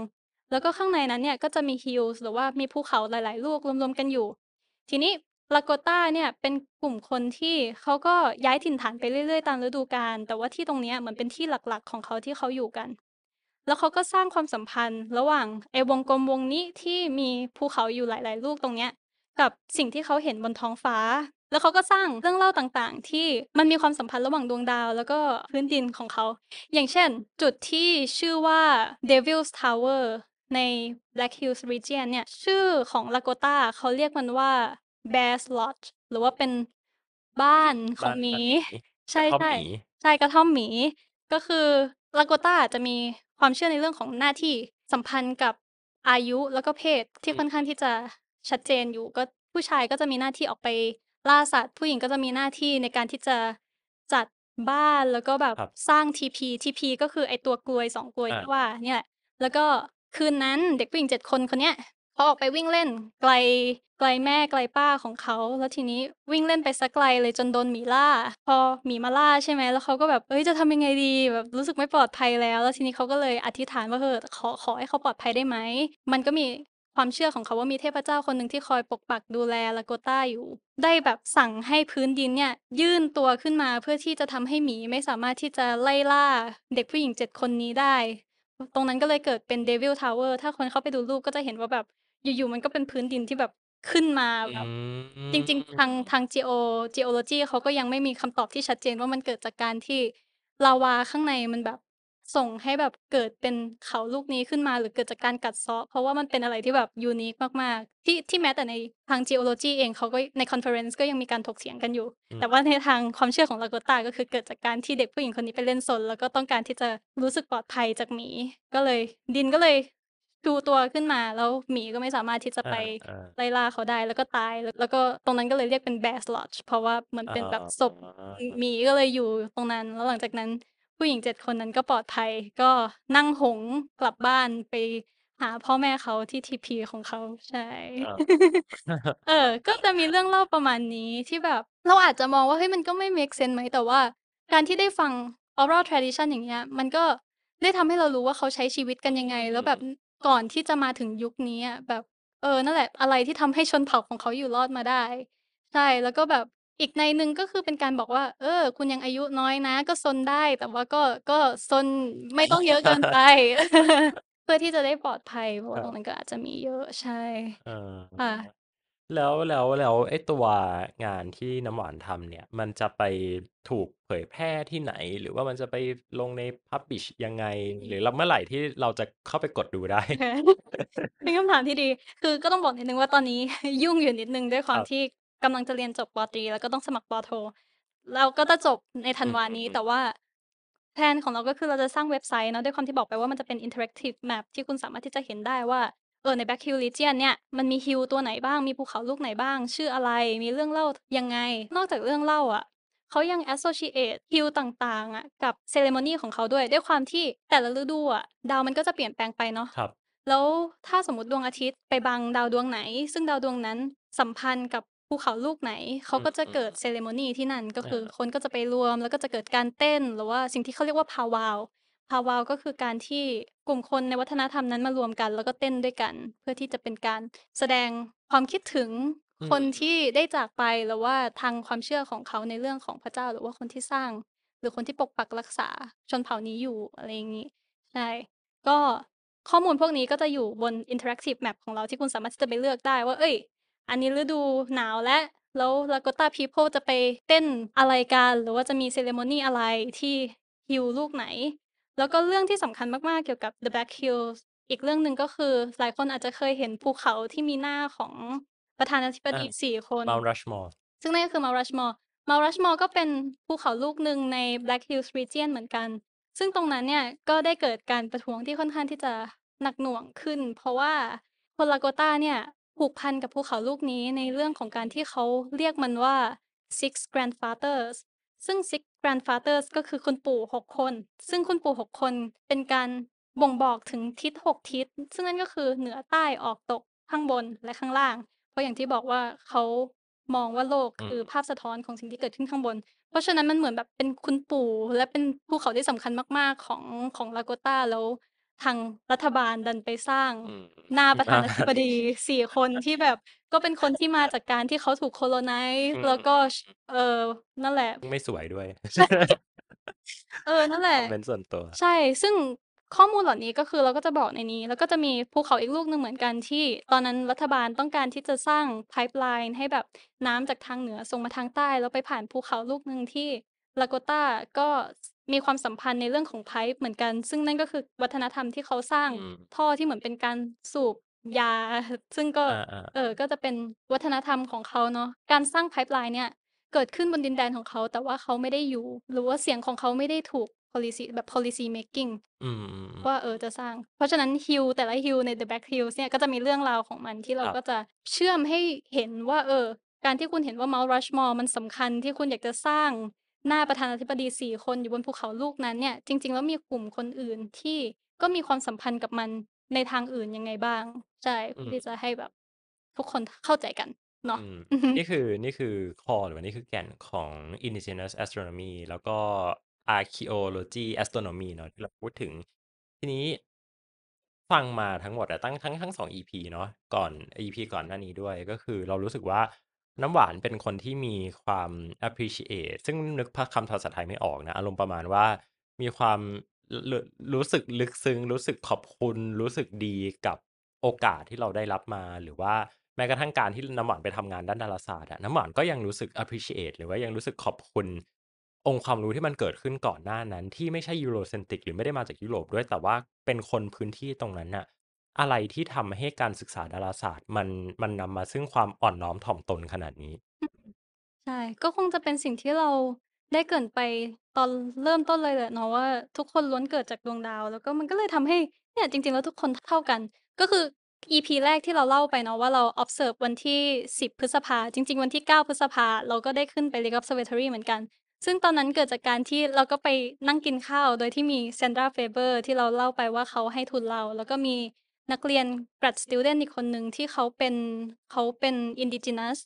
แล้วก็ข้างในนั้นเนี่ยก็จะมีฮิลส์หรือว่ามีภูเขาหลายๆ ลูกรวมๆกันอยู่ ทีนี้ลาโกต้าเนี่ยเป็นกลุ่มคนที่เขาก็ย้ายถิ่นฐานไปเรื่อยๆ ตามฤดูกาลแต่ว่าที่ตรงนี้เหมือนเป็นที่หลักๆ ของเขาที่เขาอยู่กัน แล้วเขาก็สร้างความสัมพันธ์ระหว่างไอ้วงกลมวงนี้ที่มีภูเขาอยู่หลายๆลูกตรงเนี้ยกับสิ่งที่เขาเห็นบนท้องฟ้า แล้วเขาก็สร้างเรื่องเล่าต่างๆ ที่มันมีความสัมพันธ์ระหว่างดวงดาว แล้วก็พื้นดินของเขา อย่างเช่น จุดที่ชื่อว่า Devil's Tower ใน Black Hills Region เนี่ยชื่อของลาโกตาเขาเรียกมันว่า Bear's Lodge หรือว่าเป็นบ้านของหมี ใช่ใช่ใช่กระท่อมหมี ก็คือลาโกตาจะมีความเชื่อในเรื่องของหน้าที่สัมพันธ์กับอายุแล้วก็เพศที่ค่อนข้างที่จะชัดเจนอยู่ก็ผู้ชายก็จะมีหน้าที่ออกไปล่าสัตว์ผู้หญิงก็จะมีหน้าที่ในการที่จะจัดบ้านแล้วก็แบบรบสร้างทีพีทีพีก็คือไอตัวกลวยสองกลวยี่ว่าเนี่ยแหละแล้วก็คืนนั้นเด็กผู้หญิงเจ็ดคนคนเนี้ยพอออกไปวิ่งเล่นไกลไกลแม่ไกลป้าของเขาแล้วทีนี้วิ่งเล่นไปสักไกลเลยจนโดนหมีล่า พอหมีมาล่าใช่ไหมแล้วเขาก็แบบเอ้ยจะทำยังไงดีแบบรู้สึกไม่ปลอดภัยแล้วแล้วทีนี้เขาก็เลยอธิษฐานว่าเออขอขอให้เขาปลอดภัยได้ไหมมันก็มีความเชื่อของเขาว่ามีเทพเจ้าคนหนึ่งที่คอยปกปักดูแลลาโกต้าอยู่ ได้แบบสั่งให้พื้นดินเนี่ยยื่นตัวขึ้นมาเพื่อที่จะทำให้หมีไม่สามารถที่จะไล่ล่า เด็กผู้หญิงเจ็ดคนนี้ได้ ตรงนั้นก็เลยเกิดเป็นเดวิลทาวเวอร์ถ้าคนเข้าไปดูรูปก็จะเห็นว่าแบบอยู่ๆมันก็เป็นพื้นดินที่แบบขึ้นมาแบบจริง ๆ ทางทางจโอจีโอโลจีเขาก็ยังไม่มีคำตอบที่ชัดเจนว่ามันเกิดจากการที่ลาวาข้างในมันแบบส่งให้แบบเกิดเป็นเขาลูกนี้ขึ้นมาหรือเกิดจากการกัดเซาะเพราะว่ามันเป็นอะไรที่แบบยูนิคมากๆที่ที่แม้แต่ในทางจีโอโลจีเองเขาก็ในคอนเฟอเรนซ์ก็ยังมีการถกเถียงกันอยู่ แต่ว่าในทางความเชื่อของลาโกตาก็คือเกิดจากการที่เด็กผู้หญิงคนนี้ไปเล่นสนแล้วก็ต้องการที่จะรู้สึกปลอดภัยจากหมี ก็เลย ดินก็เลยดูตัวขึ้นมาแล้วหมีก็ไม่สามารถที่จะไปไล่ล่าเขาได้แล้วก็ตายแล้วก็ตรงนั้นก็เลยเรียกเป็นแบสลอชเพราะว่าเหมือนเป็นแบบศพหมีก็เลยอยู่ตรงนั้น แล้วหลังจากนั้นผู้หญิงเจ็ดคนนั้นก็ปลอดภัยก็นั่งหงกลับบ้านไปหาพ่อแม่เขาที่ทีพีของเขาใช่เออ ก็จะมีเรื่องเล่าประมาณนี้ที่แบบ เราอาจจะมองว่าเฮ้ยมันก็ไม่ make sense ไหมแต่ว่าการที่ได้ฟัง oral tradition อย่างเงี้ย มันก็ได้ทำให้เรารู้ว่าเขาใช้ชีวิตกันยังไง แล้วแบบก่อนที่จะมาถึงยุคนี้แบบเออ นั่นแหละอะไรที่ทำให้ชนเผ่าของเขาอยู่รอดมาได้ใช่แล้วก็แบบอีกในหนึ่งก็คือเป็นการบอกว่าเออคุณยังอายุน้อยนะก็ซนได้แต่ว่าก็ก็ซนไม่ต้องเยอะเกินไป เพื่อที่จะได้ปลอดภัย เพราะว่าตรงนั้นก็อาจจะมีเยอะใช่อค่ะ แล้วแล้วแล้วไอ้ตัวงานที่น้ำหวานทำเนี่ย มันจะไปถูกเผยแพร่ที่ไหน หรือว่ามันจะไปลงในพับบิชยังไง หรือเราเมื่อไหร่ที่เราจะเข้าไปกดดูได้เป็นคำถามที่ดี คือก็ต้องบอกนิดหนึ่งว่าตอนนี้ยุ่งอยู่นิดนึงด้วยความที่กำลังจะเรียนจบปตรี แล้วก็ต้องสมัครปโท เราก็จะจบในธันวานี้ แต่ว่าแทนของเราก็คือเราจะสร้างเว็บไซต์เนาะด้วยความที่บอกไปว่ามันจะเป็นอินเทอร์แอคทีฟแมปที่คุณสามารถที่จะเห็นได้ว่าเออในแบ็คฮิลลิเจียนเนี่ย มันมีฮิลตัวไหนบ้างมีภูเขาลูกไหนบ้าง ชื่ออะไร มีเรื่องเล่ายังไง นอกจากเรื่องเล่า อ่ะเขายังอสโซชิเอตฮิลต่างๆอ่ะกับเซเลมอนีของเขาด้วย ด้วยความที่แต่ละฤดูอ่ะดาวมันก็จะเปลี่ยนแปลงไปเนาะแล้วถ้าสมมติดวงอาทิตย์ ไปบังดาวดวงไหน ซึ่งดาวดวงนั้นสัมพันธ์กับภูเขาลูกไหนเขาก็จะเกิดเซเลโมนีที่นั่นก็คือคนก็จะไปรวมแล้วก็จะเกิดการเต้นหรือว่าสิ่งที่เขาเรียกว่าพาวาวพาวาวก็คือการที่กลุ่มคนในวัฒนธรรมนั้นมารวมกัน แล้วก็เต้นด้วยกัน เพื่อที่จะเป็นการแสดงความคิดถึงคนที่ได้จากไปหรือว่าทางความเชื่อของเขาในเรื่องของพระเจ้า หรือว่าคนที่สร้าง หรือคนที่ปกปักรักษาชนเผ่านี้อยู่อะไรอย่างนี้ใช่ก็ข้อมูลพวกนี้ก็จะอยู่บน interactive map ของเราที่คุณสามารถที่จะไปเลือกได้ ว่าเอ้ยอันนี้ฤดูหนาวและแล้วลากต้าพีเพิลจะไปเต้นอะไรกัน หรือว่าจะมีเซเลโมนีอะไรที่ฮิลลูกไหน แล้วก็เรื่องที่สำคัญมาก ๆ เกี่ยวกับ The Black Hills อีกเรื่องหนึ่งก็คือหลายคนอาจจะเคยเห็นภูเขาที่มีหน้าของประธานาธิบดีสี่คนมารัชมอร์ซึ่งนั่นก็คือมารัชมอร์มารัชมอร์ก็เป็นภูเขาลูกหนึ่งใน Black Hills Region เหมือนกัน ซึ่งตรงนั้นเนี่ยก็ได้เกิดการประท้วงที่ค่อนข้างที่จะหนักหน่วงขึ้น เพราะว่าคนลาโกต้าเนี่ยผูกพันกับภูเขาลูกนี้ในเรื่องของการที่เขาเรียกมันว่า six grandfathers ซึ่ง six grandfathers ก็คือคุณปู่หกคน ซึ่งคุณปู่หกคนเป็นการบ่งบอกถึงทิศหกทิศ ซึ่งนั่นก็คือเหนือใต้ออกตก ข้างบนและข้างล่าง เพราะอย่างที่บอกว่าเขามองว่าโลกคือภาพสะท้อนของสิ่งที่เกิดขึ้นข้างบน เพราะฉะนั้นมันเหมือนแบบเป็นคุณปู่และเป็นภูเขาที่สำคัญมาก ๆ ของของลาโกตาแล้วทางรัฐบาลดันไปสร้างหน้าประธานาธิบดีสี่คนที่แบบก็เป็นคนที่มาจากการที่เขาถูกโคโลน i z e อแล้วก็เออนั่นแหละ ไม่สวยด้วย เออนั่นแหละ เป็นส่วนตัวใช่ซึ่งข้อมูลเหล่านี้ก็คือเราก็จะบอกในนี้ แล้วก็จะมีภูเขาอีกลูกหนึ่งเหมือนกันที่ ตอนนั้นรัฐบาลต้องการที่จะสร้างไพป์ไลน์ให้แบบน้ำจากทางเหนือส่งมาทางใต้แล้วไปผ่านภูเขาลูกหนึ่งที่ลาโกตาก็มีความสัมพันธ์ในเรื่องของไพ่์เหมือนกัน ซึ่งนั่นก็คือวัฒนธรรมที่เขาสร้างท่อที่เหมือนเป็นการสูบยา ซึ่งก็เออก็จะเป็นวัฒนธรรมของเขาเนาะการสร้างไพ่์ไลน์เนี่ย เกิดขึ้นบนดินแดนของเขาแต่ว่าเขาไม่ได้อยู่ หรือว่าเสียงของเขาไม่ได้ถูก policy แบบ policy making มว่าเออจะสร้าง เพราะฉะนั้นฮิลแต่ละฮิลใน The Back Hills เนี่ยก็จะมีเรื่องราวของมันที่เราก็จะเชื่อมให้เห็นว่า เออ การที่คุณเห็นว่า Mount Rushmore มันสำคัญที่คุณอยากจะสร้างหน้าประธานาธิบดีสี่คนอยู่บนภูเขาลูกนั้นเนี่ย จริง ๆ แล้วมีกลุ่มคนอื่นที่ก็มีความสัมพันธ์กับมันในทางอื่นยังไงบ้าง ใช่เพื่อที่จะให้แบบ ทุกคนเข้าใจกัน เนาะนี่คือนี่คือคอหรือว่า นี่คือแก่นของ indigenous astronomy แล้วก็ archaeology astronomy เนาะที่เราพูดถึง ทีนี้ ฟังมาทั้งหมดแต่ตั้งทั้งทั้งสอง EP เนาะก่อน EP ก่อนหน้านี้ด้วย ก็คือเรารู้สึกว่าน้ำหวานเป็นคนที่มีความ appreciate ซึ่งนึกพคำภาษาไทยไม่ออกนะ อารมณ์ประมาณว่ามีความรูรู้สึกลึกซึ้งรู้สึกขอบคุณ รู้สึกดีกับโอกาสที่เราได้รับมา หรือว่าแม้กระทั่งการที่น้ำหวานไปทำงานด้านดาราศาสตร์น้ำหวานก็ยังรู้สึก appreciate หรือว่ายังรู้สึกขอบคุณ องค์ความรู้ที่มันเกิดขึ้นก่อนหน้านั้นที่ไม่ใช่ยูโรเซนติกหรือไม่ได้มาจากยุโรป ด้วยแต่ว่าเป็นคนพื้นที่ตรงนั้นน่ะอะไรที่ทำให้การศึกษาดาราศาสตร์ มันมันนำมาซึ่งความอ่อนน้อมถ่อมตนขนาดนี้ ใช่ ก็คงจะเป็นสิ่งที่เราได้เกิดนไปตอนเริ่มต้นเลยแหละเนาะว่าทุกคนล้วนเกิดจากดวงดาว แล้วก็มันก็เลยทำให้เนี่ย จริง ๆแล้วทุกคนเท่ากัน ก็คือ EP แรกที่เราเล่าไปเนาะว่าเรา observe วันที่ 10 พฤษภา จริง ๆ วันที่ 9 พฤษภา เราก็ได้ขึ้นไป l a k Observatory เหมือนกัน ซึ่งตอนนั้นเกิดจากการที่เราก็ไปนั่งกินข้าวโดยที่มีนด n า r a f a อร r ที่เราเล่าไปว่าเขาให้ทุนเรา แล้วก็มีนักเรียนกรั d สติ d เดนอีกคนหนึ่งที่เขาเป็นเขาเป็นอินดิจินัส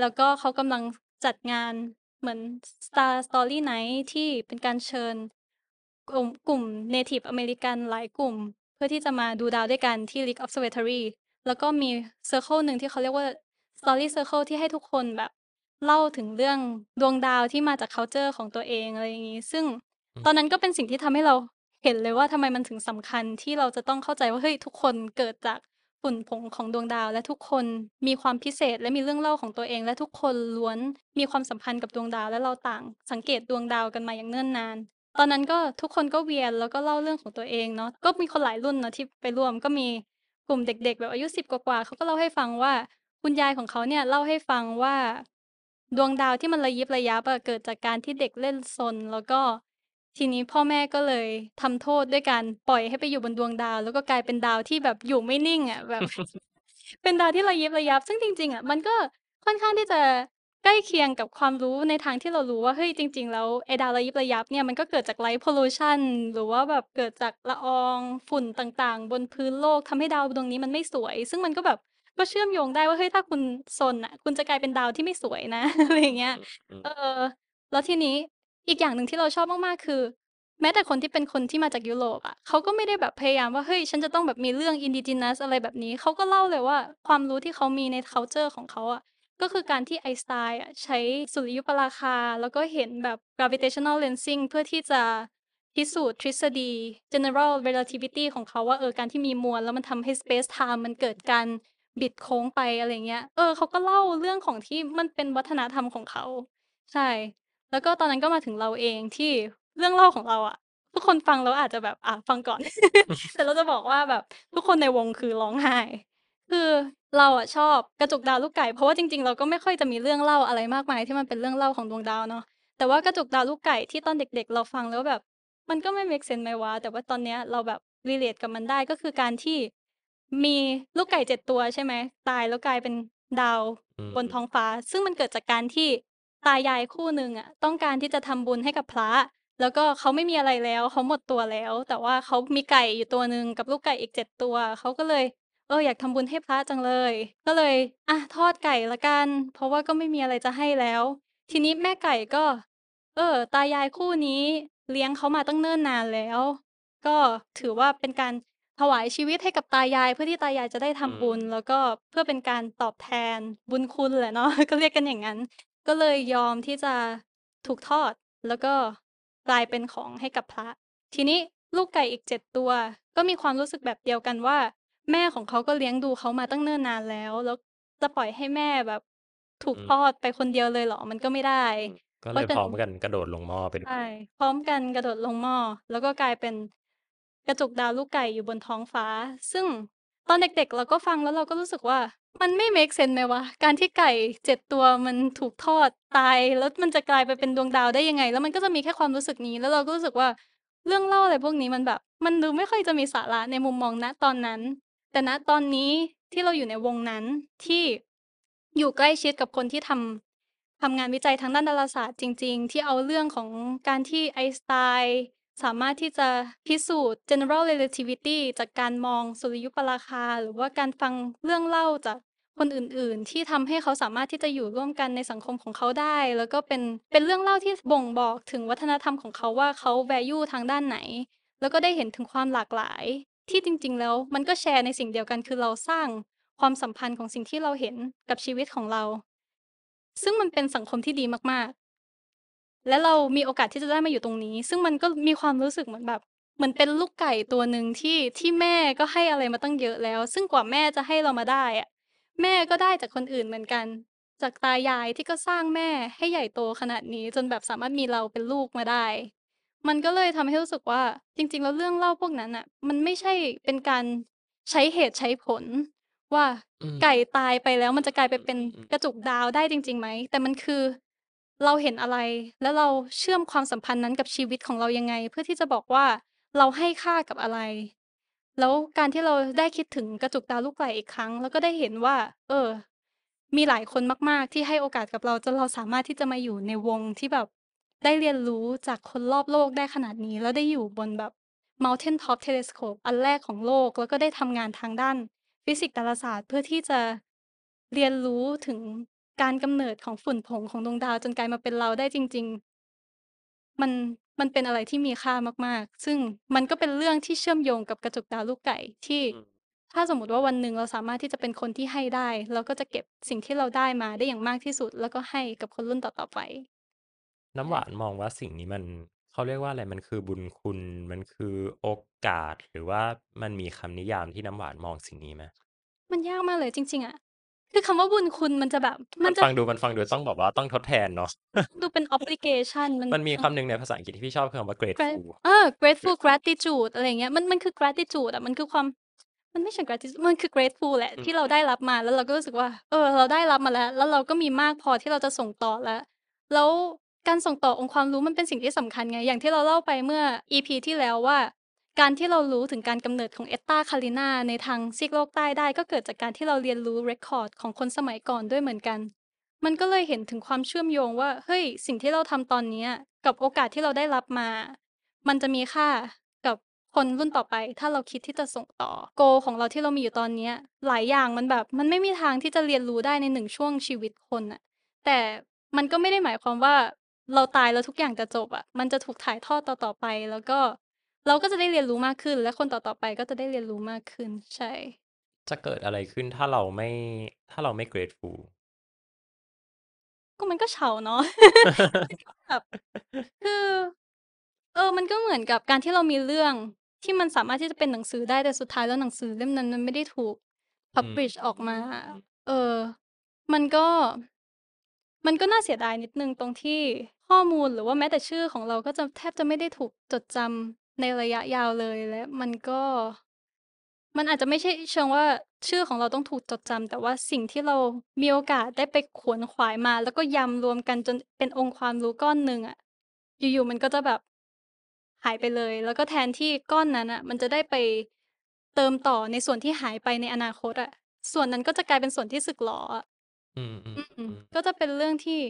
แล้วก็เขากำลังจัดงานเหมือน Star Story Night ที่เป็นการเชิญกลุ่ม Native American หลายกลุ่มเพื่อที่จะมาดูดาวด้วยกันที่ l a ก e Observatory แล้วก็มี Circle หนึ่งที่เขาเรียกว่า Story Circle ที่ให้ทุกคนแบบ เล่าถึงเรื่องดวงดาวที่มาจาก culture ของตัวเองอะไรอย่างนี้ซึ่งตอนนั้นก็เป็นสิ่งที่ทำให้เราเห็นเลยว่าทำไมมันถึงสำคัญที่เราจะต้องเข้าใจว่าเฮ้ยทุกคนเกิดจากฝุ่นผงของดวงดาว และทุกคนมีความพิเศษและมีเรื่องเล่าของตัวเอง และทุกคนล้วนมีความสัมพันธ์กับดวงดาวและเราต่างสังเกตดวงดาวกันมาอย่างเนิ่นนาน ตอนนั้นก็ทุกคนก็เวียนแล้วก็เล่าเรื่องของตัวเองเนาะก็มีคนหลายรุ่นเนาะที่ไปร่วมก็มีกลุ่มเด็ก ๆ แบบอายุสิบกว่าเขาก็เล่าให้ฟังว่าคุณยายของเขาเนี่ยเล่าให้ฟังว่า ดวงดาวที่มันระยิบระยับเกิดจากการที่เด็กเล่นซนแล้วก็ทีนี้พ่อแม่ก็เลยทำโทษด้วยการปล่อยให้ไปอยู่บนดวงดาว แล้วก็กลายเป็นดาวที่แบบอยู่ไม่นิ่งอ่ะแบบเป็นดาวที่ระยิบระยับ ซึ่งจริง ๆ อ่ะ มันก็ค่อนข้างที่จะใกล้เคียงกับความรู้ในทางที่เรารู้ว่าเฮ้ยจริง ๆ แล้วไอ้ดาวระยิบระยับเนี่ยมันก็เกิดจากไลท์พอลูชันหรือว่าแบบเกิดจากละอองฝุ่นต่างๆ บนพื้นโลกทำให้ดาวดวงนี้มันไม่สวย ซึ่งมันก็แบบก็เชื่อมโยงได้ว่าเฮ้ยถ้าคุณซนอ่ะ คุณจะกลายเป็นดาวที่ไม่สวยนะอะไรเงี้ยเออแล้วทีนี้อีกอย่างหนึ่งที่เราชอบมากๆคือ แม้แต่คนที่เป็นคนที่มาจากยุโรปอ่ะเขาก็ไม่ได้แบบพยายามว่าเฮ้ยฉันจะต้องแบบมีเรื่องอินดิจินัสอะไรแบบนี้เขาก็เล่าเลยว่าความรู้ที่เขามีใน c u l t u r e ของเขาอ่ะก็คือการที่ไอสไตล์อ่ะใช้สุริยุปราคาแล้วก็เห็นแบบ gravitational lensing เพื่อที่จะพิสูจน์ทฤษฎี general relativity ของเขาว่าเออการที่มีมวลแล้วมันทำให้ space time มันเกิดการบิดโค้งไปอะไรเงี้ย เออเขาก็เล่าเรื่องของที่มันเป็นวัฒนธรรมของเขาใช่แล้วก็ตอนนั้นก็มาถึงเราเองที่เรื่องเล่าของเราอะทุกคนฟังแล้วอาจจะแบบอ่ะฟังก่อน แต่เราจะบอกว่าแบบทุกคนในวงคือร้องไห้ คือเราอะชอบกระจุกดาวลูกไก่เพราะว่าจริงๆเราก็ไม่ค่อยจะมีเรื่องเล่าอะไรมากมายที่มันเป็นเรื่องเล่าของดวงดาวเนาะแต่ว่ากระจุกดาวลูกไก่ที่ตอนเด็กๆ เราฟังแล้วแบบ มันก็ไม่เมกเซนไหมวะแต่ว่าตอนเนี้ยเราแบบรีเลทกับมันได้ก็คือการที่มีลูกไก่เจ็ดตัวใช่ไหมตายแล้วกลายเป็นดาวบนท้องฟ้า ซึ่งมันเกิดจากการที่ตายายคู่หนึ่งอ่ะ ต้องการที่จะทำบุญให้กับพระ แล้วก็เขาไม่มีอะไรแล้วเขาหมดตัวแล้ว แต่ว่าเขามีไก่อยู่ตัวหนึ่งกับลูกไก่อีกเจ็ดตัวเขาก็เลยเอออยากทำบุญให้พระจังเลย ก็เลยอ่ะทอดไก่ละกัน เพราะว่าก็ไม่มีอะไรจะให้แล้ว ทีนี้แม่ไก่ก็ เออ ตายายคู่นี้เลี้ยงเขามาตั้งเนิ่นนานแล้ว ก็ถือว่าเป็นการถวายชีวิตให้กับตายายเพื่อที่ตายายจะได้ทำาบุญ แล้วก็เพื่อเป็นการตอบแทนบุญคุณแหละเนาะก็เรียกกันอย่างนั้นก็เลยยอมที่จะถูกทอดแล้วก็กลายเป็นของให้กับพระ ทีนี้ลูกไก่อีกเจ็ดตัว ก็มีความรู้สึกแบบเดียวกันว่า แม่ของเขาก็เลี้ยงดูเขามาตั้งเนิ่นนานแล้ว แล้วจะปล่อยให้แม่แบบ ถูกทอดไปคนเดียวเลยเหรอ มันก็ไม่ได้ ก็เลยพร้อมกันกระโดดลงหม้อไปดูใช่พร้อมกันกระโดดลงหม้อแล้วก็กลายเป็นกระจกดาวลูกไก่อยู่บนท้องฟ้า ซึ่งตอนเด็กๆ เราก็ฟังแล้วเราก็รู้สึกว่ามันไม่ make sense ไหมวะการที่ไก่เจ็ดตัวมันถูกทอดตายแล้วมันจะกลายไปเป็นดวงดาวได้ยังไง แล้วมันก็จะมีแค่ความรู้สึกนี้ แล้วเราก็รู้สึกว่าเรื่องเล่าอะไรพวกนี้มันแบบ มันดูไม่ค่อยจะมีสาระในมุมมองณตอนนั้น แต่ณตอนนี้ที่เราอยู่ในวงนั้นที่อยู่ใกล้ชิดกับคนที่ทำ ทำงานวิจัยทางด้านดาราศาสตร์จริง ๆ ที่เอาเรื่องของการที่ไอสไตล์สามารถที่จะพิสูจน์ general relativity จากการมองสุริยุปราคาหรือว่าการฟังเรื่องเล่าจากคนอื่น ๆ ที่ทำให้เขาสามารถที่จะอยู่ร่วมกันในสังคมของเขาได้ แล้วก็เป็นเป็นเรื่องเล่าที่บ่งบอกถึงวัฒนธรรมของเขาว่าเขา value ทางด้านไหน แล้วก็ได้เห็นถึงความหลากหลาย ที่จริง ๆ แล้วมันก็แชร์ในสิ่งเดียวกันคือเราสร้างความสัมพันธ์ของสิ่งที่เราเห็นกับชีวิตของเรา ซึ่งมันเป็นสังคมที่ดีมากและเรามีโอกาสที่จะได้มาอยู่ตรงนี้ ซึ่งมันก็มีความรู้สึกเหมือนแบบเหมือนเป็นลูกไก่ตัวหนึ่งที่ที่แม่ก็ให้อะไรมาตั้งเยอะแล้ว ซึ่งกว่าแม่จะให้เรามาได้อะแม่ก็ได้จากคนอื่นเหมือนกัน จากตายายที่ก็สร้างแม่ให้ใหญ่โตขนาดนี้จนแบบสามารถมีเราเป็นลูกมาได้ มันก็เลยทำให้รู้สึกว่า จริง ๆ แล้วเรื่องเล่าพวกนั้นอะมันไม่ใช่เป็นการใช้เหตุใช้ผล ว่าไก่ตายไปแล้ว มันจะกลายไปเป็นกระจุกดาวได้จริงๆไหมแต่มันคือเราเห็นอะไรแล้วเราเชื่อมความสัมพันธ์นั้นกับชีวิตของเรายังไง เพื่อที่จะบอกว่าเราให้ค่ากับอะไร แล้วการที่เราได้คิดถึงกระจุกตาลูกไก่อีกครั้งแล้วก็ได้เห็นว่า เออ มีหลายคนมากๆ ที่ให้โอกาสกับเราจนเราสามารถที่จะมาอยู่ในวงที่แบบ ได้เรียนรู้จากคนรอบโลกได้ขนาดนี้แล้วได้อยู่บนแบบ Mountain Top Telescope อันแรกของโลกแล้วก็ได้ทำงานทางด้าน ฟิสิกส์ดาราศาสตร์เพื่อที่จะ เรียนรู้ถึงการกำเนิดของฝุ่นผงของดวงดาวจนกลายมาเป็นเราได้จริง ๆ มันมันเป็นอะไรที่มีค่ามาก ๆ ซึ่งมันก็เป็นเรื่องที่เชื่อมโยงกับกระจกดาวลูกไก่ที่ ถ้าสมมติว่าวันหนึ่งเราสามารถที่จะเป็นคนที่ให้ได้เราก็จะเก็บสิ่งที่เราได้มาได้อย่างมากที่สุด แล้วก็ให้กับคนรุ่นต่อๆไป น้ำหวานมองว่าสิ่งนี้มันเขาเรียกว่าอะไรมันคือบุญคุณมันคือโอกาสหรือว่ามันมีคำนิยามที่น้ำหวานมองสิ่งนี้ไหมมันยากมากเลย จริง ๆอะคือคำว่าบุญคุณมันจะแบบ มันฟังดูมันฟังดูต้องบอกว่าต้องทดแทนเนาะดูเป็นอ b l i g a t i o n มัน มันมีคำหนึ่งในภาษาอังกฤษที่พี่ชอบคือคำว่า grateful เออ grateful gratitude อะไรเงี้ยมันมันคือ gratitude อ่ะมันคือความมันไม่ใช่ gratitude มันคือ grateful แหละที่เราได้รับมาแล้วเราก็รู้สึกว่าเออ เราได้รับมาแล้ว แล้วเราก็มีมากพอที่เราจะส่งต่อแล้ว แล้วการส่งต่อองค์ความรู้มันเป็นสิ่งที่สำคัญไงอย่างที่เราเล่าไปเมื่อ EP ที่แล้วว่าการที่เรารู้ถึงการกำเนิดของเอตตาคาลินาในทางซีกโลกใต้ได้ก็เกิดจากการที่เราเรียนรู้เรคคอร์ดของคนสมัยก่อนด้วยเหมือนกัน มันก็เลยเห็นถึงความเชื่อมโยงว่าเฮ้ยสิ่งที่เราทำตอนนี้กับโอกาสที่เราได้รับมา มันจะมีค่ากับคนรุ่นต่อไป ถ้าเราคิดที่จะส่งต่อ โก ของเราที่เรามีอยู่ตอนนี้หลายอย่างมันแบบ มันไม่มีทางที่จะเรียนรู้ได้ในหนึ่งช่วงชีวิตคนอะแต่มันก็ไม่ได้หมายความว่า เราตายแล้วทุกอย่างจะจบอะะมันจะถูกถ่ายทอดต่อๆไป แล้วก็เราก็จะได้เรียนรู้มากขึ้น และคนต่อๆไปก็จะได้เรียนรู้มากขึ้น ใช่ จะเกิดอะไรขึ้นถ้าเราไม่ ถ้าเราไม่ grateful ก็มันก็เฉาเนาะแบบคือเออ มันก็เหมือนกับการที่เรามีเรื่องที่มันสามารถที่จะเป็นหนังสือได้แต่สุดท้ายแล้วหนังสือเล่มนั้นมันไม่ได้ถูกพับ publish ออกมา เออ มันก็ มันก็น่าเสียดายนิดนึงตรงที่ข้อมูลหรือว่าแม้แต่ชื่อของเราก็จะแทบจะไม่ได้ถูกจดจำในระยะยาวเลยและมันก็ มันอาจจะไม่ใช่ เชิงว่า ชื่อของเราต้องถูกจดจำแต่ว่าสิ่งที่เรา มีโอกาสได้ไปขวนขวายมา แล้วก็ยำรวมกันจนเป็นองค์ความรู้ก้อนหนึ่งอะอยู่ๆมันก็จะแบบ หายไปเลย แล้วก็แทนที่ก้อนนั้นอ่ะ มันจะได้ไปเติมต่อในส่วนที่หายไปในอนาคตอะส่วนนั้นก็จะกลายเป็นส่วนที่สึกหรออืมอืมก็จะเป็นเรื่องที่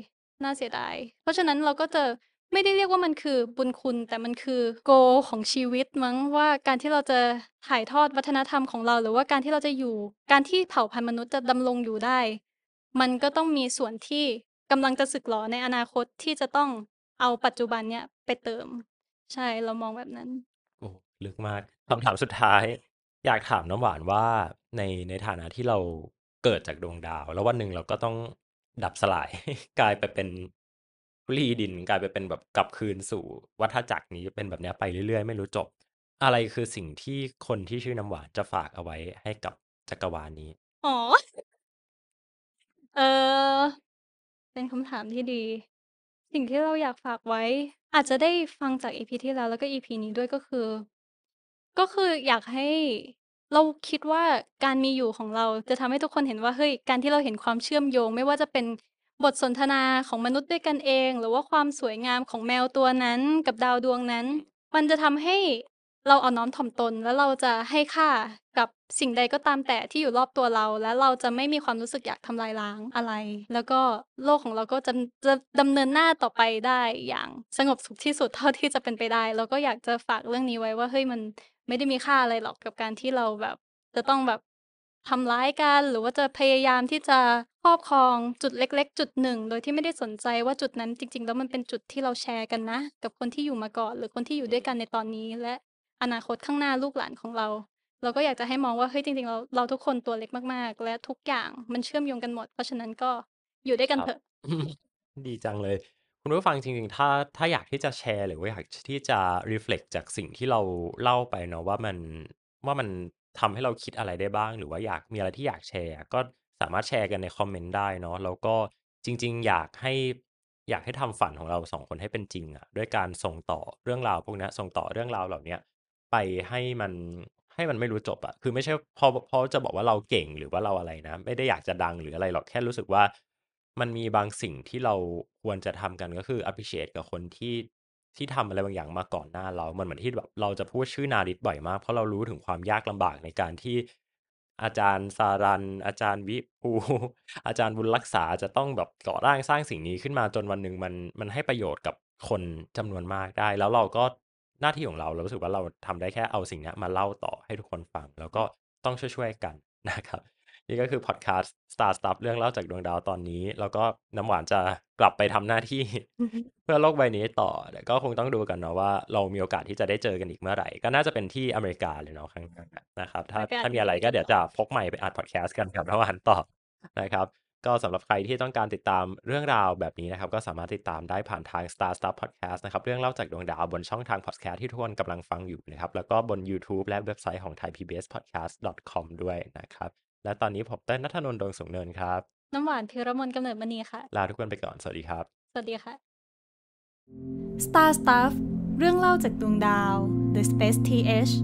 น่าเสียดาย เพราะฉะนั้นเราก็จะไม่ได้เรียกว่ามันคือบุญคุณ แต่มันคือ โกของชีวิตมั้งว่าการที่เราจะถ่ายทอดวัฒนธรรมของเรา หรือว่าการที่เราจะอยู่การที่เผ่าพันธุ์มนุษย์จะดำรงอยู่ได้ มันก็ต้องมีส่วนที่กำลังจะสึกหรอในอนาคตที่จะต้องเอาปัจจุบันเนี้ยไปเติม ใช่เรามองแบบนั้นโอ้ลึกมากคำถามสุดท้าย อยากถามน้าหวานว่าในในฐานะที่เราเกิดจากดวงดาว แล้ววันหนึ่งเราก็ต้องดับสลายกลายไปเป็นรีดินกลายไปเป็นแบบกลับคืนสู่วัฏจักรนี้เป็นแบบนี้ไปเรื่อยๆ ไม่รู้จบ อะไรคือสิ่งที่คนที่ชื่อน้ำหวานจะฝากเอาไว้ให้กับจักรวาลนี้อ๋อเออเป็นคำถามที่ดี สิ่งที่เราอยากฝากไว้ อาจจะได้ฟังจากอีพีที่แล้ว แล้วก็อีพีนี้ด้วยก็คือ ก็คืออยากให้เราคิดว่าการมีอยู่ของเราจะทำให้ทุกคนเห็นว่าเฮ้ยการที่เราเห็นความเชื่อมโยง ไม่ว่าจะเป็นบทสนทนาของมนุษย์ด้วยกันเอง หรือว่าความสวยงามของแมวตัวนั้นกับดาวดวงนั้น มันจะทำให้เราเอาน้อมถ่อมตน แล้วเราจะให้ค่ากับสิ่งใดก็ตามแต่ที่อยู่รอบตัวเรา และเราจะไม่มีความรู้สึกอยากทำลายล้างอะไร แล้วก็โลกของเราก็จะจะดำเนินหน้าต่อไปได้อย่างสงบสุขที่สุดเท่าที่จะเป็นไปได้แล้วก็อยากจะฝากเรื่องนี้ไว้ว่าเฮ้ยมันไม่ได้มีค่าอะไรหรอกกับการที่เราแบบ จะต้องแบบทำร้ายกันหรือว่าจะพยายามที่จะครอบครองจุดเล็กๆ จุดหนึ่ง โดยที่ไม่ได้สนใจว่าจุดนั้นจริงๆแล้วมันเป็นจุดที่เราแชร์กันนะ กับคนที่อยู่มาก่อน หรือคนที่อยู่ด้วยกันในตอนนี้ และอนาคตข้างหน้าลูกหลานของเรา เราก็อยากจะให้มองว่าเฮ้ยจริงๆเราเราทุกคนตัวเล็กมาก ๆ และทุกอย่างมันเชื่อมโยงกันหมด เพราะฉะนั้นก็อยู่ด้วยกันเถอะดีจังเลย คุณผู้ฟังจริง ๆถ้าถ้าอยากที่จะแชร์หรือว่าอยากที่จะรีเฟล็กจากสิ่งที่เราเล่าไปเนาะว่ามันว่ามันทำให้เราคิดอะไรได้บ้างหรือว่าอยากมีอะไรที่อยากแชร์ก็สามารถแชร์กันในคอมเมนต์ได้เนาะแล้วก็จริง ๆ อยากให้อยากให้ทำฝันของเราสองคนให้เป็นจริงอะด้วยการส่งต่อเรื่องราวพวกนี้ส่งต่อเรื่องราวเหล่าเนี้ยไปให้มันให้มันไม่รู้จบอะคือไม่ใช่พอพอจะบอกว่าเราเก่งหรือว่าเราอะไรนะ ไม่ได้อยากจะดังหรืออะไรหรอกแค่รู้สึกว่า มันมีบางสิ่งที่เราควรจะทำกันก็คือ appreciate กับคนที่ที่ทำอะไรบางอย่างมาก่อนหน้าเรา มันเหมือนที่แบบเราจะพูดชื่อนาริตบ่อยมาก เพราะเรารู้ถึงความยากลำบากในการที่ อาจารย์ สารัน อาจารย์วิภูอาจารย์บุญรักษาจะต้องแบบก่อร่างสร้างสิ่งนี้ขึ้นมาจนวันหนึ่งมันมันให้ประโยชน์กับคนจำนวนมากได้ แล้วเราก็หน้าที่ของเราเรารู้สึกว่าเราทำได้แค่เอาสิ่งนี้มาเล่าต่อให้ทุกคนฟัง แล้วก็ต้องช่วยๆกันนะครับนี่ก็คือพอดแคสต์ Star Stuff เรื่องเล่าจากดวงดาวตอนนี้ แล้วก็น้ำหวานจะกลับไปทำหน้าที่เพื่อโลกใบนี้ต่อก็คงต้องดูกันเนาะว่าเรามีโอกาสที่จะได้เจอกันอีกเมื่อไหร่ ก็น่าจะเป็นที่อเมริกาเลยเนาะครั้งนะครับถ้าถ้ามีอะไรก็เดี๋ยวจะพกใหม่ไปอัดพอดแคสต์กันกับน้ำหวานต่อนะครับ ก็สำหรับใครที่ต้องการติดตามเรื่องราวแบบนี้นะครับ ก็สามารถติดตามได้ผ่านทาง Star Stuff Podcast นะครับ เรื่องเล่าจากดวงดาวบนช่องทางพอดแคสต์ที่ทุกคนกำลังฟังอยู่นะครับแล้วก็บน YouTube และเว็บไซต์ของ thaipbspodcast.com ด้วยนะครับและตอนนี้ผมเต้นนัทนนท์ดวงสูงเนินครับ น้ำหวานพิรมนกำเนิดมณีค่ะ ลาทุกคนไปก่อน สวัสดีครับ สวัสดีค่ะ Star Stuff เรื่องเล่าจากดวงดาว The Space TH